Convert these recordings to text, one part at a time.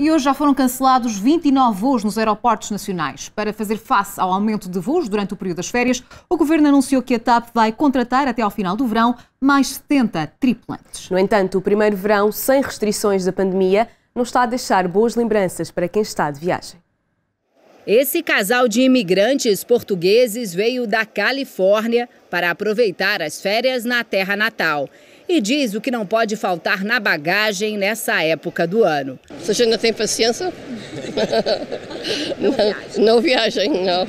e hoje já foram cancelados 29 voos nos aeroportos nacionais. Para fazer face ao aumento de voos durante o período das férias, o governo anunciou que a TAP vai contratar até ao final do verão mais 70 tripulantes. No entanto, o primeiro verão sem restrições da pandemia não está a deixar boas lembranças para quem está de viagem. Esse casal de imigrantes portugueses veio da Califórnia para aproveitar as férias na terra natal e diz o que não pode faltar na bagagem nessa época do ano. Se a gente não tem paciência, não, não viajem, não.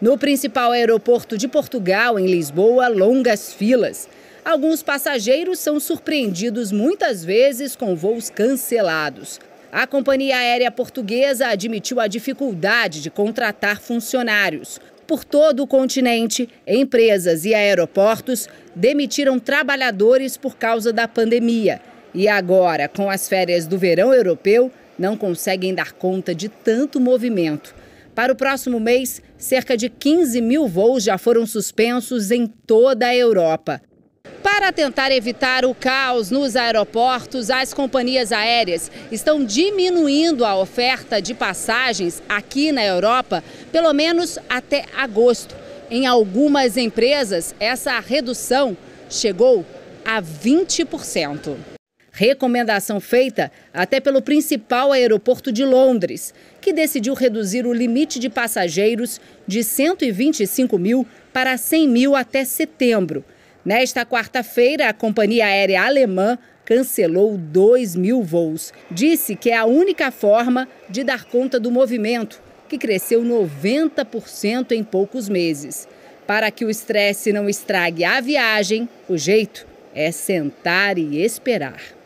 No principal aeroporto de Portugal, em Lisboa, longas filas. Alguns passageiros são surpreendidos muitas vezes com voos cancelados. A companhia aérea portuguesa admitiu a dificuldade de contratar funcionários. Por todo o continente, empresas e aeroportos demitiram trabalhadores por causa da pandemia. E agora, com as férias do verão europeu, não conseguem dar conta de tanto movimento. Para o próximo mês, cerca de 15 mil voos já foram suspensos em toda a Europa. Para tentar evitar o caos nos aeroportos, as companhias aéreas estão diminuindo a oferta de passagens aqui na Europa, pelo menos até agosto. Em algumas empresas, essa redução chegou a 20%. Recomendação feita até pelo principal aeroporto de Londres, que decidiu reduzir o limite de passageiros de 125 mil para 100 mil até setembro. Nesta quarta-feira, a companhia aérea alemã cancelou 2 mil voos. Disse que é a única forma de dar conta do movimento, que cresceu 90% em poucos meses. Para que o estresse não estrague a viagem, o jeito é sentar e esperar.